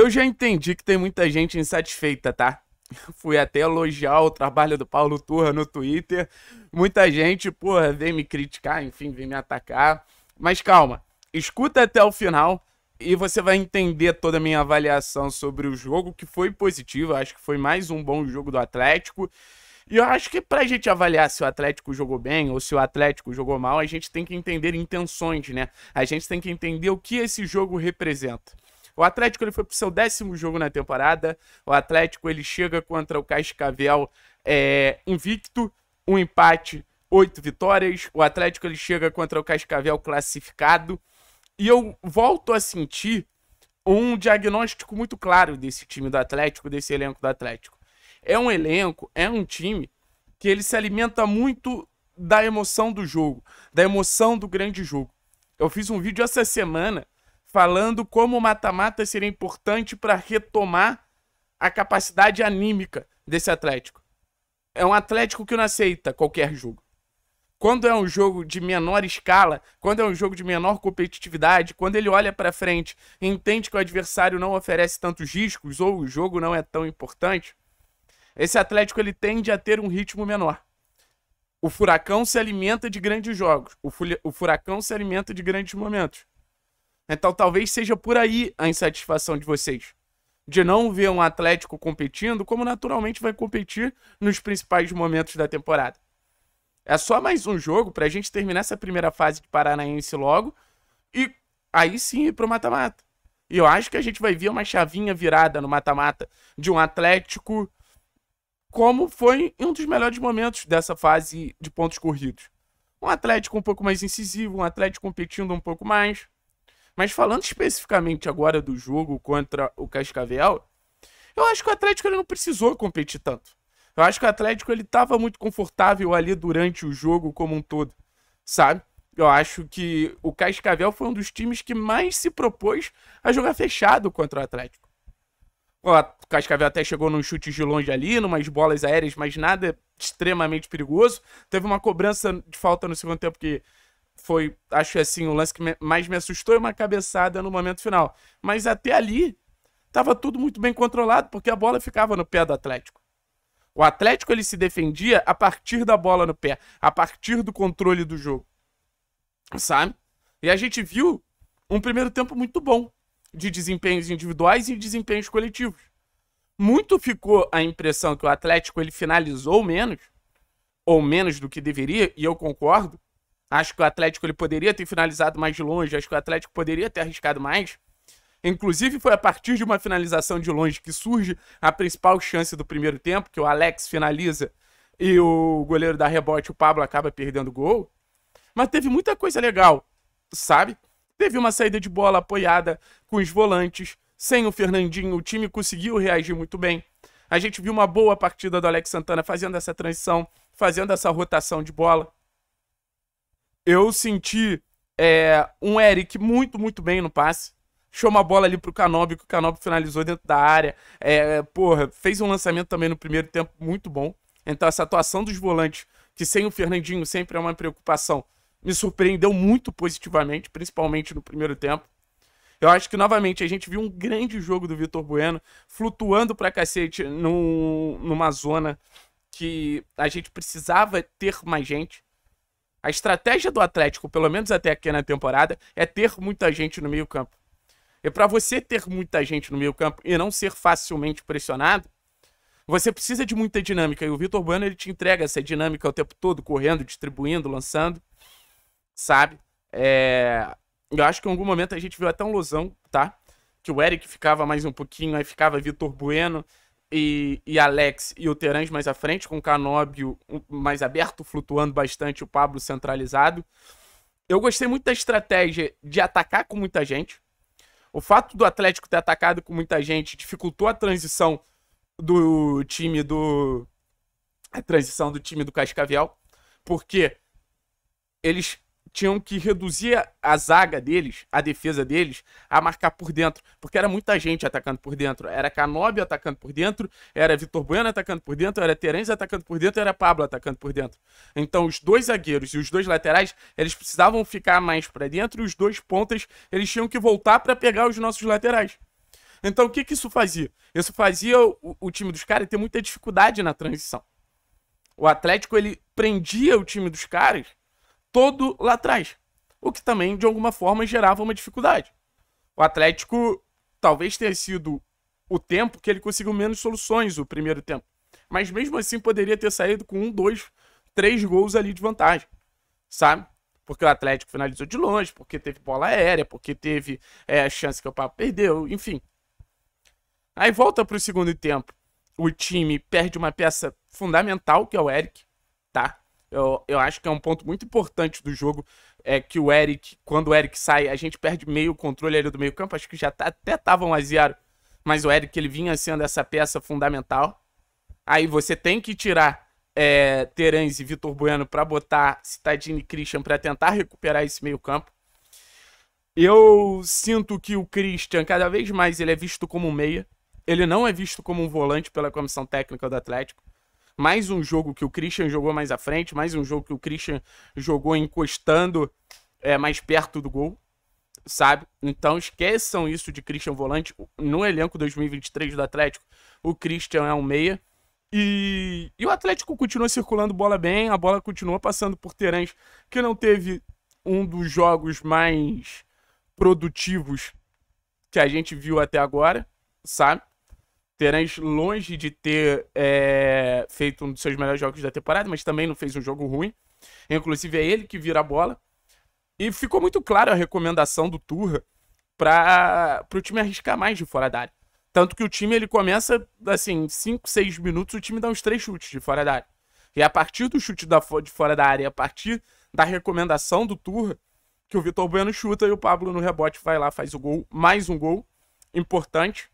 Eu já entendi que tem muita gente insatisfeita, tá? Fui até elogiar o trabalho do Paulo Turra no Twitter. Muita gente, porra, vem me criticar, enfim, vem me atacar. Mas calma, escuta até o final e você vai entender toda a minha avaliação sobre o jogo, que foi positiva. Acho que foi mais um bom jogo do Atlético. E eu acho que pra gente avaliar se o Atlético jogou bem ou se o Atlético jogou mal, a gente tem que entender intenções, né? A gente tem que entender o que esse jogo representa. O Atlético ele foi pro seu décimo jogo na temporada. O Atlético ele chega contra o Cascavel é, invicto, um empate, oito vitórias. O Atlético ele chega contra o Cascavel classificado. E eu volto a sentir um diagnóstico muito claro desse time do Atlético, desse elenco do Atlético. É um elenco, é um time que ele se alimenta muito da emoção do jogo, da emoção do grande jogo. Eu fiz um vídeo essa semana falando como o mata-mata seria importante para retomar a capacidade anímica desse Atlético. É um Atlético que não aceita qualquer jogo. Quando é um jogo de menor escala, quando é um jogo de menor competitividade, quando ele olha para frente e entende que o adversário não oferece tantos riscos ou o jogo não é tão importante, esse Atlético ele tende a ter um ritmo menor. O Furacão se alimenta de grandes jogos, o, o Furacão se alimenta de grandes momentos. Então talvez seja por aí a insatisfação de vocês. De não ver um Atlético competindo como naturalmente vai competir nos principais momentos da temporada. É só mais um jogo para a gente terminar essa primeira fase de Paranaense logo e aí sim ir o mata-mata. E eu acho que a gente vai ver uma chavinha virada no mata-mata de um Atlético como foi um dos melhores momentos dessa fase de pontos corridos. Um Atlético um pouco mais incisivo, um Atlético competindo um pouco mais. Mas falando especificamente agora do jogo contra o Cascavel, eu acho que o Atlético ele não precisou competir tanto. Eu acho que o Atlético ele estava muito confortável ali durante o jogo como um todo, sabe? Eu acho que o Cascavel foi um dos times que mais se propôs a jogar fechado contra o Atlético. O Cascavel até chegou num chute de longe ali, numas bolas aéreas, mas nada extremamente perigoso. Teve uma cobrança de falta no segundo tempo que foi, acho assim, o lance que me, mais me assustou é uma cabeçada no momento final. Mas até ali, estava tudo muito bem controlado, porque a bola ficava no pé do Atlético. O Atlético ele se defendia a partir da bola no pé, a partir do controle do jogo. Sabe? E a gente viu um primeiro tempo muito bom de desempenhos individuais e desempenhos coletivos. Muito ficou a impressão que o Atlético ele finalizou menos, ou menos do que deveria, e eu concordo, Acho que o Atlético ele poderia ter finalizado mais de longe, acho que o Atlético poderia ter arriscado mais. Inclusive, foi a partir de uma finalização de longe que surge a principal chance do primeiro tempo, que o Alex finaliza e o goleiro dá rebote, o Pablo acaba perdendo o gol. Mas teve muita coisa legal, sabe? Teve uma saída de bola apoiada com os volantes, sem o Fernandinho, o time conseguiu reagir muito bem. A gente viu uma boa partida do Alex Santana fazendo essa transição, fazendo essa rotação de bola. Eu senti é, um Eric muito, muito bem no passe. Show uma bola ali pro Canobi, que o Canobi finalizou dentro da área. É, porra, fez um lançamento também no primeiro tempo muito bom. Então, essa atuação dos volantes, que sem o Fernandinho sempre é uma preocupação, me surpreendeu muito positivamente, principalmente no primeiro tempo. Eu acho que, novamente, a gente viu um grande jogo do Vitor Bueno, flutuando pra cacete num, numa zona que a gente precisava ter mais gente. A estratégia do Atlético, pelo menos até aqui na temporada, é ter muita gente no meio-campo. E para você ter muita gente no meio-campo e não ser facilmente pressionado, você precisa de muita dinâmica. E o Vitor Bueno ele te entrega essa dinâmica o tempo todo, correndo, distribuindo, lançando, sabe? É... Eu acho que em algum momento a gente viu até um losão, tá? Que o Eric ficava mais um pouquinho, aí ficava Vitor Bueno, e, e Alex e o Terãs mais à frente, com o Canóbio mais aberto, flutuando bastante, o Pablo centralizado. Eu gostei muito da estratégia de atacar com muita gente. O fato do Atlético ter atacado com muita gente dificultou a transição do time do. A transição do time do Cascavel. Porque eles tinham que reduzir a zaga deles, a defesa deles, a marcar por dentro. Porque era muita gente atacando por dentro. Era Canobi atacando por dentro, era Vitor Bueno atacando por dentro, era Terence atacando por dentro, era Pablo atacando por dentro. Então os dois zagueiros e os dois laterais, eles precisavam ficar mais para dentro e os dois pontas, eles tinham que voltar para pegar os nossos laterais. Então o que, que isso fazia? Isso fazia o, o time dos caras ter muita dificuldade na transição. O Atlético, ele prendia o time dos caras todo lá atrás. O que também, de alguma forma, gerava uma dificuldade. O Atlético talvez tenha sido o tempo que ele conseguiu menos soluções o primeiro tempo. Mas mesmo assim poderia ter saído com um, dois, três gols ali de vantagem. Sabe? Porque o Atlético finalizou de longe, porque teve bola aérea, porque teve é, a chance que o Papo perdeu, enfim. Aí volta para o segundo tempo. O time perde uma peça fundamental, que é o Eric, tá? Eu, eu acho que é um ponto muito importante do jogo. É que o Eric, quando o Eric sai, a gente perde meio o controle ali do meio campo. Acho que já tá, até tava 1 a Mas o Eric, ele vinha sendo essa peça fundamental. Aí você tem que tirar é, e Vitor Bueno para botar Citadini e Christian para tentar recuperar esse meio campo. Eu sinto que o Christian, cada vez mais, ele é visto como um meia. Ele não é visto como um volante pela comissão técnica do Atlético mais um jogo que o Christian jogou mais à frente, mais um jogo que o Christian jogou encostando é, mais perto do gol, sabe? Então esqueçam isso de Christian Volante. No elenco 2023 do Atlético, o Christian é um meia. E, e o Atlético continua circulando bola bem, a bola continua passando por Terãs, que não teve um dos jogos mais produtivos que a gente viu até agora, sabe? Terence longe de ter é, feito um dos seus melhores jogos da temporada, mas também não fez um jogo ruim. Inclusive é ele que vira a bola. E ficou muito clara a recomendação do Turra para o time arriscar mais de fora da área. Tanto que o time ele começa, assim, 5, 6 minutos, o time dá uns três chutes de fora da área. E a partir do chute da, de fora da área, a partir da recomendação do Turra, que o Vitor Bueno chuta e o Pablo no rebote vai lá, faz o gol, mais um gol importante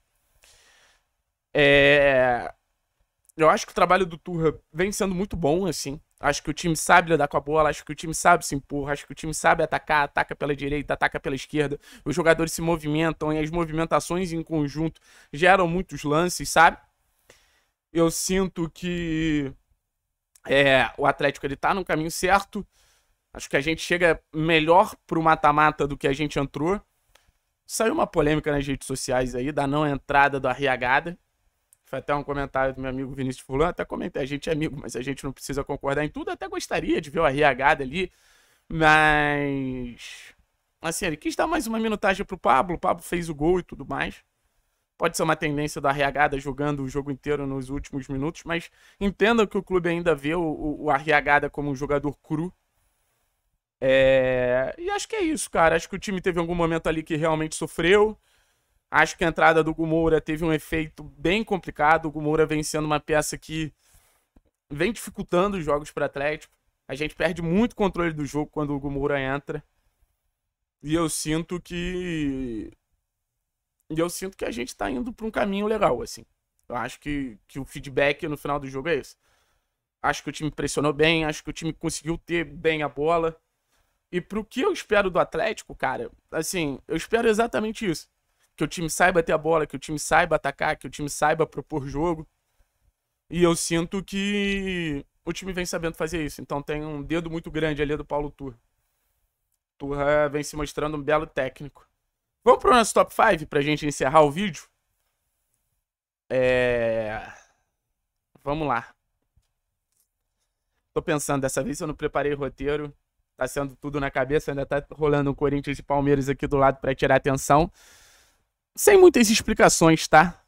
é... Eu acho que o trabalho do Turra vem sendo muito bom, assim. Acho que o time sabe lidar com a bola, acho que o time sabe se impor, acho que o time sabe atacar, ataca pela direita, ataca pela esquerda. Os jogadores se movimentam e as movimentações em conjunto geram muitos lances, sabe? Eu sinto que é, o Atlético ele tá no caminho certo. Acho que a gente chega melhor pro mata-mata do que a gente entrou. Saiu uma polêmica nas redes sociais aí da não entrada do Arriagada. Foi até um comentário do meu amigo Vinícius Fulano, até comentei, a gente é amigo, mas a gente não precisa concordar em tudo, até gostaria de ver o arriagado ali, mas... Assim, ele quis dar mais uma minutagem pro Pablo, o Pablo fez o gol e tudo mais. Pode ser uma tendência da Arriagada jogando o jogo inteiro nos últimos minutos, mas entenda que o clube ainda vê o, o, o como um jogador cru. É... E acho que é isso, cara. Acho que o time teve algum momento ali que realmente sofreu. Acho que a entrada do Gumoura teve um efeito bem complicado. O Gumoura vem sendo uma peça que vem dificultando os jogos para Atlético. A gente perde muito controle do jogo quando o Gumoura entra. E eu sinto que. E eu sinto que a gente está indo para um caminho legal, assim. Eu acho que, que o feedback no final do jogo é esse. Acho que o time pressionou bem, acho que o time conseguiu ter bem a bola. E pro que eu espero do Atlético, cara, assim, eu espero exatamente isso que o time saiba ter a bola, que o time saiba atacar, que o time saiba propor jogo. E eu sinto que o time vem sabendo fazer isso. Então tem um dedo muito grande ali do Paulo Turra. Turra vem se mostrando um belo técnico. Vamos pro nosso top 5 pra gente encerrar o vídeo? É... Vamos lá. Tô pensando, dessa vez eu não preparei roteiro. Tá sendo tudo na cabeça, ainda tá rolando o Corinthians e Palmeiras aqui do lado para tirar atenção. Sem muitas explicações, tá?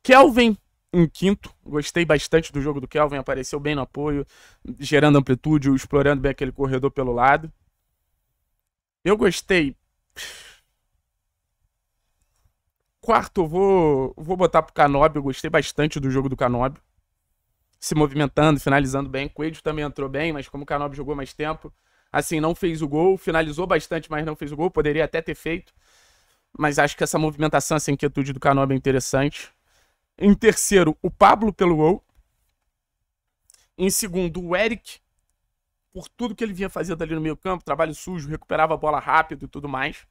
Kelvin em quinto. Gostei bastante do jogo do Kelvin, apareceu bem no apoio, gerando amplitude, explorando bem aquele corredor pelo lado. Eu gostei. Quarto, vou, vou botar pro Canob, Eu gostei bastante do jogo do Canob, Se movimentando, finalizando bem. Coelho também entrou bem, mas como o Canob jogou mais tempo, assim, não fez o gol, finalizou bastante, mas não fez o gol, poderia até ter feito. Mas acho que essa movimentação, essa inquietude do Cano é bem interessante. Em terceiro, o Pablo pelo gol. Em segundo, o Eric, por tudo que ele vinha fazendo ali no meio campo, trabalho sujo, recuperava a bola rápido e tudo mais.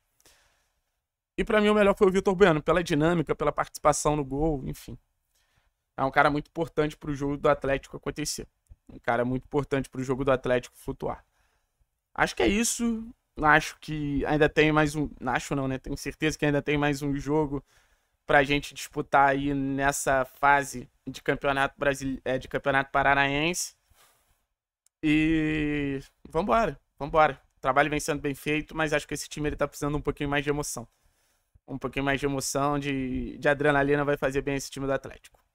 E para mim o melhor foi o Vitor Bueno, pela dinâmica, pela participação no gol, enfim. É um cara muito importante para o jogo do Atlético acontecer. Um cara muito importante para o jogo do Atlético flutuar. Acho que é isso. Acho que ainda tem mais um. Acho não, né? Tenho certeza que ainda tem mais um jogo pra gente disputar aí nessa fase de campeonato brasile... É, de campeonato paranaense. E vambora, vambora. O trabalho vem sendo bem feito, mas acho que esse time ele tá precisando um pouquinho mais de emoção. Um pouquinho mais de emoção, de, de adrenalina vai fazer bem esse time do Atlético.